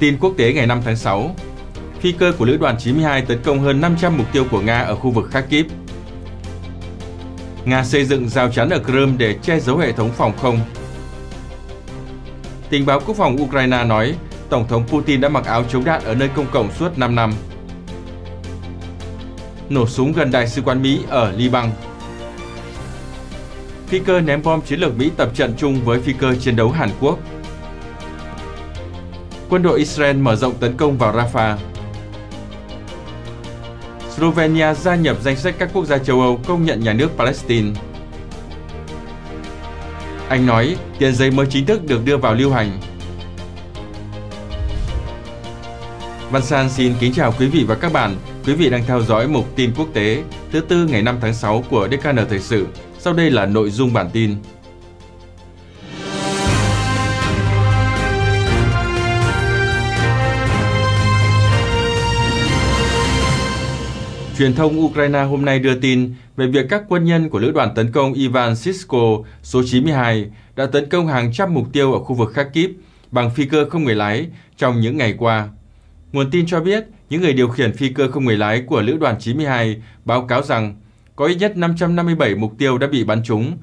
Tin quốc tế ngày 5 tháng 6 phi cơ của Lữ đoàn 92 tấn công hơn 500 mục tiêu của Nga ở khu vực Kharkiv Nga xây dựng rào chắn ở Crimea để che giấu hệ thống phòng không Tình báo quốc phòng Ukraine nói Tổng thống Putin đã mặc áo chống đạn ở nơi công cộng suốt 5 năm Nổ súng gần đại sứ quán Mỹ ở Liban Phi cơ ném bom chiến lược Mỹ tập trận chung với phi cơ chiến đấu Hàn Quốc quân đội Israel mở rộng tấn công vào Rafah. Slovenia gia nhập danh sách các quốc gia châu Âu công nhận nhà nước Palestine. Anh nói, tiền giấy mới chính thức được đưa vào lưu hành. Văn San xin kính chào quý vị và các bạn. Quý vị đang theo dõi mục tin quốc tế thứ tư ngày 5 tháng 6 của DKN Thời sự. Sau đây là nội dung bản tin. Truyền thông Ukraine hôm nay đưa tin về việc các quân nhân của lữ đoàn tấn công Ivan Sisko số 92 đã tấn công hàng trăm mục tiêu ở khu vực Kharkiv bằng phi cơ không người lái trong những ngày qua. Nguồn tin cho biết, những người điều khiển phi cơ không người lái của lữ đoàn 92 báo cáo rằng có ít nhất 557 mục tiêu đã bị bắn trúng.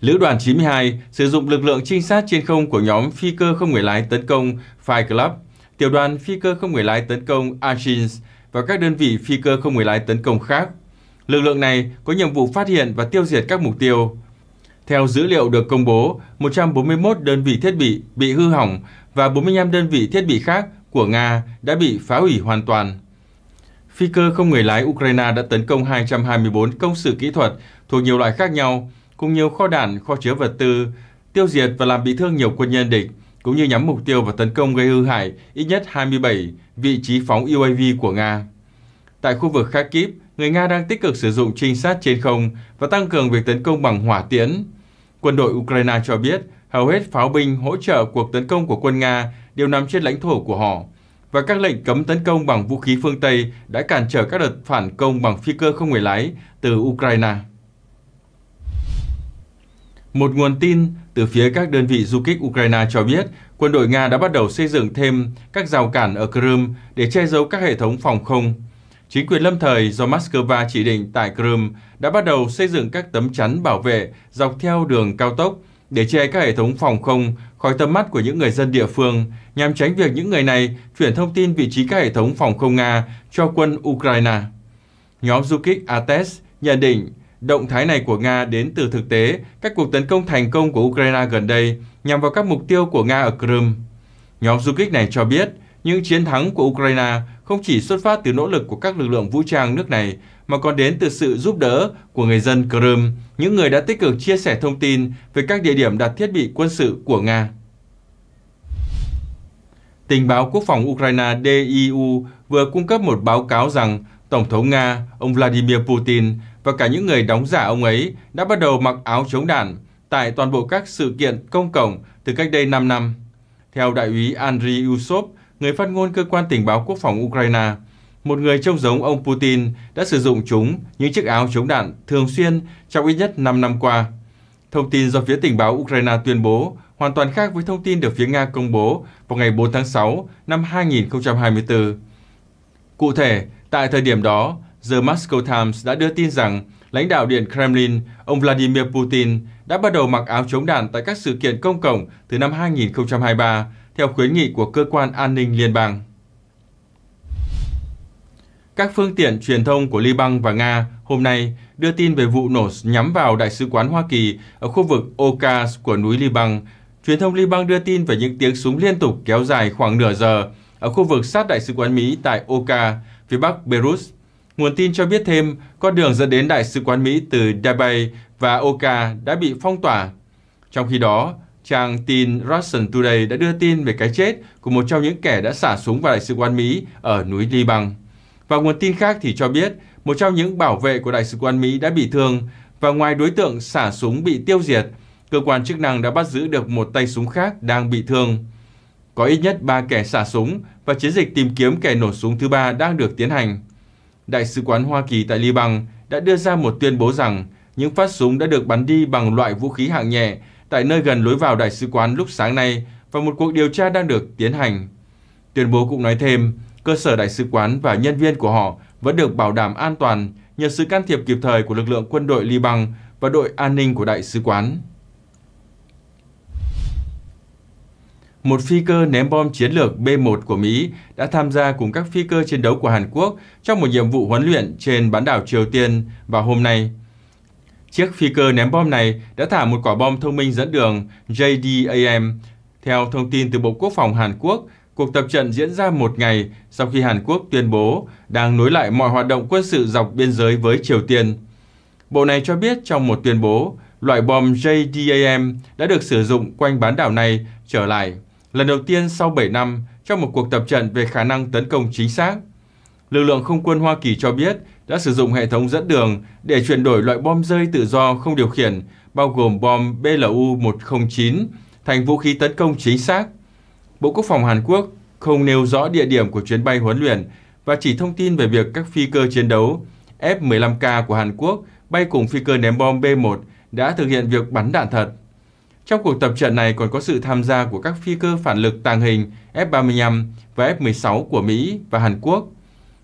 Lữ đoàn 92 sử dụng lực lượng trinh sát trên không của nhóm phi cơ không người lái tấn công Fire Club, tiểu đoàn phi cơ không người lái tấn công Ashins và các đơn vị phi cơ không người lái tấn công khác. Lực lượng này có nhiệm vụ phát hiện và tiêu diệt các mục tiêu. Theo dữ liệu được công bố, 141 đơn vị thiết bị bị hư hỏng và 45 đơn vị thiết bị khác của Nga đã bị phá hủy hoàn toàn. Phi cơ không người lái Ukraine đã tấn công 224 công sự kỹ thuật thuộc nhiều loại khác nhau, cùng nhiều kho đạn, kho chứa vật tư, tiêu diệt và làm bị thương nhiều quân nhân địch, cũng như nhắm mục tiêu và tấn công gây hư hại ít nhất 27 vị trí phóng UAV của Nga. Tại khu vực Kharkiv, người Nga đang tích cực sử dụng trinh sát trên không và tăng cường việc tấn công bằng hỏa tiễn. Quân đội Ukraine cho biết hầu hết pháo binh hỗ trợ cuộc tấn công của quân Nga đều nằm trên lãnh thổ của họ, và các lệnh cấm tấn công bằng vũ khí phương Tây đã cản trở các đợt phản công bằng phi cơ không người lái từ Ukraine. Một nguồn tin từ phía các đơn vị du kích Ukraine cho biết, quân đội Nga đã bắt đầu xây dựng thêm các rào cản ở Crimea để che giấu các hệ thống phòng không. Chính quyền lâm thời do Moscow chỉ định tại Crimea đã bắt đầu xây dựng các tấm chắn bảo vệ dọc theo đường cao tốc để che các hệ thống phòng không khỏi tầm mắt của những người dân địa phương, nhằm tránh việc những người này chuyển thông tin vị trí các hệ thống phòng không Nga cho quân Ukraine. Nhóm du kích Ates nhận định Động thái này của Nga đến từ thực tế các cuộc tấn công thành công của Ukraine gần đây nhằm vào các mục tiêu của Nga ở Crimea. Nhóm du kích này cho biết, những chiến thắng của Ukraine không chỉ xuất phát từ nỗ lực của các lực lượng vũ trang nước này, mà còn đến từ sự giúp đỡ của người dân Crimea, những người đã tích cực chia sẻ thông tin về các địa điểm đặt thiết bị quân sự của Nga. Tình báo quốc phòng Ukraine DIU vừa cung cấp một báo cáo rằng Tổng thống Nga, ông Vladimir Putin, và cả những người đóng giả ông ấy đã bắt đầu mặc áo chống đạn tại toàn bộ các sự kiện công cộng từ cách đây 5 năm. Theo đại úy Andriy Usov, người phát ngôn cơ quan tình báo quốc phòng Ukraine, một người trông giống ông Putin đã sử dụng chúng, những chiếc áo chống đạn, thường xuyên trong ít nhất 5 năm qua. Thông tin do phía tình báo Ukraine tuyên bố hoàn toàn khác với thông tin được phía Nga công bố vào ngày 4 tháng 6 năm 2024. Cụ thể, tại thời điểm đó, The Moscow Times đã đưa tin rằng lãnh đạo Điện Kremlin, ông Vladimir Putin, đã bắt đầu mặc áo chống đạn tại các sự kiện công cộng từ năm 2023, theo khuyến nghị của Cơ quan An ninh Liên bang. Các phương tiện truyền thông của Liban và Nga hôm nay đưa tin về vụ nổ nhắm vào Đại sứ quán Hoa Kỳ ở khu vực Okas của núi Liban. Truyền thông Liban đưa tin về những tiếng súng liên tục kéo dài khoảng nửa giờ ở khu vực sát Đại sứ quán Mỹ tại Oka, phía bắc Beirut. Nguồn tin cho biết thêm, con đường dẫn đến Đại sứ quán Mỹ từ Dubai và Oka đã bị phong tỏa. Trong khi đó, trang tin Russian Today đã đưa tin về cái chết của một trong những kẻ đã xả súng vào Đại sứ quán Mỹ ở núi Liban. Và nguồn tin khác thì cho biết, một trong những bảo vệ của Đại sứ quán Mỹ đã bị thương và ngoài đối tượng xả súng bị tiêu diệt, cơ quan chức năng đã bắt giữ được một tay súng khác đang bị thương. Có ít nhất 3 kẻ xả súng và chiến dịch tìm kiếm kẻ nổ súng thứ ba đang được tiến hành. Đại sứ quán Hoa Kỳ tại Liban đã đưa ra một tuyên bố rằng những phát súng đã được bắn đi bằng loại vũ khí hạng nhẹ tại nơi gần lối vào đại sứ quán lúc sáng nay và một cuộc điều tra đang được tiến hành. Tuyên bố cũng nói thêm, cơ sở đại sứ quán và nhân viên của họ vẫn được bảo đảm an toàn nhờ sự can thiệp kịp thời của lực lượng quân đội Liban và đội an ninh của đại sứ quán. một phi cơ ném bom chiến lược B-1 của Mỹ đã tham gia cùng các phi cơ chiến đấu của Hàn Quốc trong một nhiệm vụ huấn luyện trên bán đảo Triều Tiên vào hôm nay. Chiếc phi cơ ném bom này đã thả một quả bom thông minh dẫn đường JDAM. Theo thông tin từ Bộ Quốc phòng Hàn Quốc, cuộc tập trận diễn ra một ngày sau khi Hàn Quốc tuyên bố đang nối lại mọi hoạt động quân sự dọc biên giới với Triều Tiên. Bộ này cho biết trong một tuyên bố, loại bom JDAM đã được sử dụng quanh bán đảo này trở lại lần đầu tiên sau 7 năm trong một cuộc tập trận về khả năng tấn công chính xác. Lực lượng không quân Hoa Kỳ cho biết đã sử dụng hệ thống dẫn đường để chuyển đổi loại bom rơi tự do không điều khiển, bao gồm bom BLU-109, thành vũ khí tấn công chính xác. Bộ Quốc phòng Hàn Quốc không nêu rõ địa điểm của chuyến bay huấn luyện và chỉ thông tin về việc các phi cơ chiến đấu F-15K của Hàn Quốc bay cùng phi cơ ném bom B-1 đã thực hiện việc bắn đạn thật. Trong cuộc tập trận này còn có sự tham gia của các phi cơ phản lực tàng hình F-35 và F-16 của Mỹ và Hàn Quốc.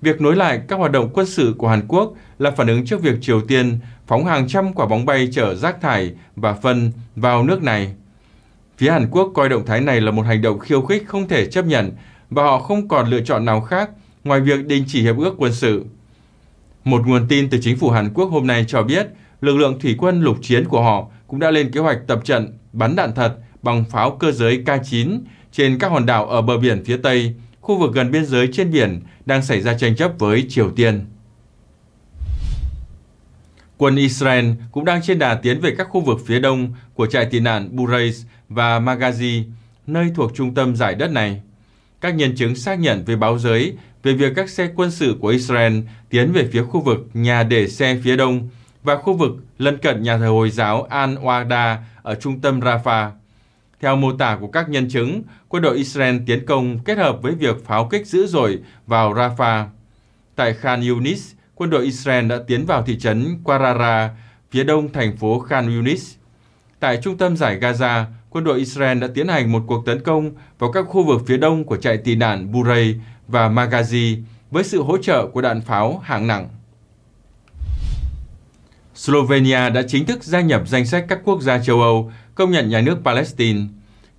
Việc nối lại các hoạt động quân sự của Hàn Quốc là phản ứng trước việc Triều Tiên phóng hàng trăm quả bóng bay chở rác thải và phân vào nước này. Phía Hàn Quốc coi động thái này là một hành động khiêu khích không thể chấp nhận và họ không còn lựa chọn nào khác ngoài việc đình chỉ hiệp ước quân sự. Một nguồn tin từ chính phủ Hàn Quốc hôm nay cho biết lực lượng thủy quân lục chiến của họ cũng đã lên kế hoạch tập trận bắn đạn thật bằng pháo cơ giới K9 trên các hòn đảo ở bờ biển phía Tây, khu vực gần biên giới trên biển đang xảy ra tranh chấp với Triều Tiên. Quân Israel cũng đang trên đà tiến về các khu vực phía đông của trại tị nạn Bureis và Magazi, nơi thuộc trung tâm giải đất này. Các nhân chứng xác nhận với báo giới về việc các xe quân sự của Israel tiến về phía khu vực nhà để xe phía đông, và khu vực lân cận nhà thờ Hồi giáo Al-Wada ở trung tâm Rafah. Theo mô tả của các nhân chứng, quân đội Israel tiến công kết hợp với việc pháo kích dữ dội vào Rafah. Tại Khan Yunis, quân đội Israel đã tiến vào thị trấn Qarara phía đông thành phố Khan Yunis. Tại trung tâm giải Gaza, quân đội Israel đã tiến hành một cuộc tấn công vào các khu vực phía đông của trại tị nạn Buray và Magazi với sự hỗ trợ của đạn pháo hạng nặng. Slovenia đã chính thức gia nhập danh sách các quốc gia châu Âu công nhận nhà nước Palestine.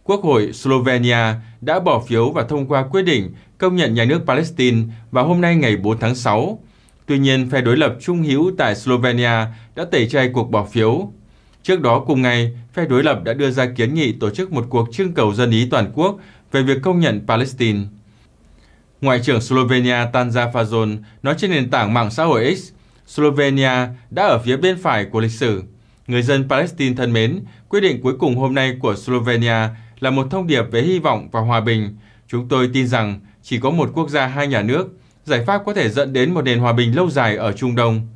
Quốc hội Slovenia đã bỏ phiếu và thông qua quyết định công nhận nhà nước Palestine vào hôm nay ngày 4 tháng 6. Tuy nhiên, phe đối lập trung hữu tại Slovenia đã tẩy chay cuộc bỏ phiếu. Trước đó cùng ngày, phe đối lập đã đưa ra kiến nghị tổ chức một cuộc trưng cầu dân ý toàn quốc về việc công nhận Palestine. Ngoại trưởng Slovenia Tanja Fajon nói trên nền tảng mạng xã hội X Slovenia đã ở phía bên phải của lịch sử. Người dân Palestine thân mến, quyết định cuối cùng hôm nay của Slovenia là một thông điệp về hy vọng và hòa bình. Chúng tôi tin rằng chỉ có một quốc gia hai nhà nước, giải pháp có thể dẫn đến một nền hòa bình lâu dài ở Trung Đông.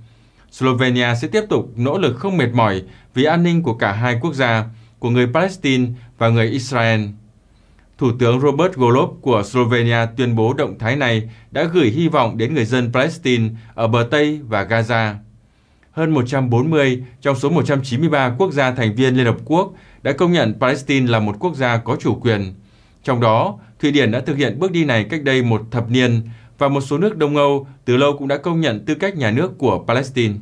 Slovenia sẽ tiếp tục nỗ lực không mệt mỏi vì an ninh của cả hai quốc gia, của người Palestine và người Israel. Thủ tướng Robert Golob của Slovenia tuyên bố động thái này đã gửi hy vọng đến người dân Palestine ở bờ Tây và Gaza. Hơn 140 trong số 193 quốc gia thành viên Liên Hợp Quốc đã công nhận Palestine là một quốc gia có chủ quyền. Trong đó, Thụy Điển đã thực hiện bước đi này cách đây một thập niên và một số nước Đông Âu từ lâu cũng đã công nhận tư cách nhà nước của Palestine.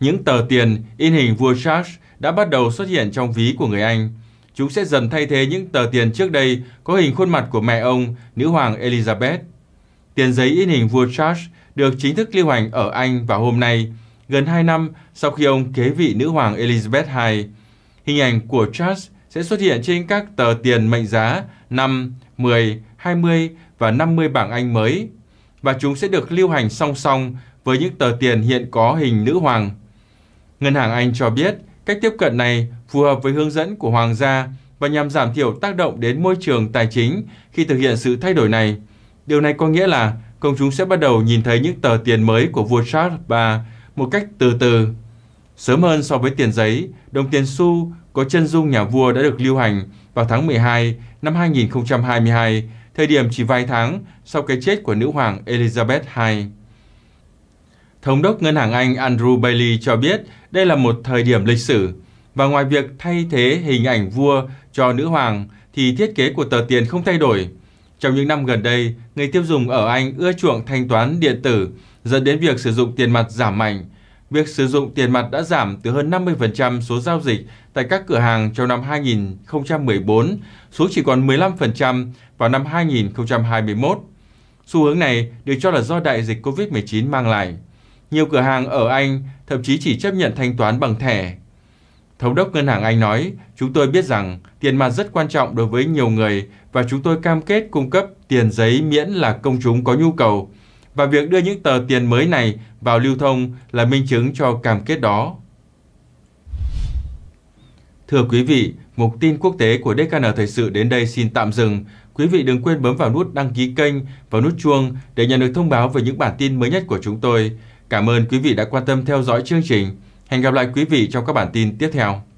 Những tờ tiền in hình vua Charles đã bắt đầu xuất hiện trong ví của người Anh. Chúng sẽ dần thay thế những tờ tiền trước đây có hình khuôn mặt của mẹ ông, nữ hoàng Elizabeth. Tiền giấy in hình vua Charles được chính thức lưu hành ở Anh vào hôm nay, gần 2 năm sau khi ông kế vị nữ hoàng Elizabeth II. Hình ảnh của Charles sẽ xuất hiện trên các tờ tiền mệnh giá 5, 10, 20 và 50 bảng Anh mới và chúng sẽ được lưu hành song song với những tờ tiền hiện có hình nữ hoàng. Ngân hàng Anh cho biết Cách tiếp cận này phù hợp với hướng dẫn của Hoàng gia và nhằm giảm thiểu tác động đến môi trường tài chính khi thực hiện sự thay đổi này. Điều này có nghĩa là công chúng sẽ bắt đầu nhìn thấy những tờ tiền mới của vua Charles III một cách từ từ. Sớm hơn so với tiền giấy, đồng tiền xu có chân dung nhà vua đã được lưu hành vào tháng 12 năm 2022, thời điểm chỉ vài tháng sau cái chết của nữ hoàng Elizabeth II. Thống đốc Ngân hàng Anh Andrew Bailey cho biết đây là một thời điểm lịch sử, và ngoài việc thay thế hình ảnh vua cho nữ hoàng, thì thiết kế của tờ tiền không thay đổi. Trong những năm gần đây, người tiêu dùng ở Anh ưa chuộng thanh toán điện tử, dẫn đến việc sử dụng tiền mặt giảm mạnh. Việc sử dụng tiền mặt đã giảm từ hơn 50% số giao dịch tại các cửa hàng trong năm 2014 xuống chỉ còn 15% vào năm 2021. Xu hướng này được cho là do đại dịch COVID-19 mang lại nhiều cửa hàng ở Anh thậm chí chỉ chấp nhận thanh toán bằng thẻ. Thống đốc Ngân hàng Anh nói, chúng tôi biết rằng tiền mặt rất quan trọng đối với nhiều người và chúng tôi cam kết cung cấp tiền giấy miễn là công chúng có nhu cầu. Và việc đưa những tờ tiền mới này vào lưu thông là minh chứng cho cam kết đó. Thưa quý vị, mục tin quốc tế của DKN Thời sự đến đây xin tạm dừng. Quý vị đừng quên bấm vào nút đăng ký kênh và nút chuông để nhận được thông báo về những bản tin mới nhất của chúng tôi. Cảm ơn quý vị đã quan tâm theo dõi chương trình. Hẹn gặp lại quý vị trong các bản tin tiếp theo.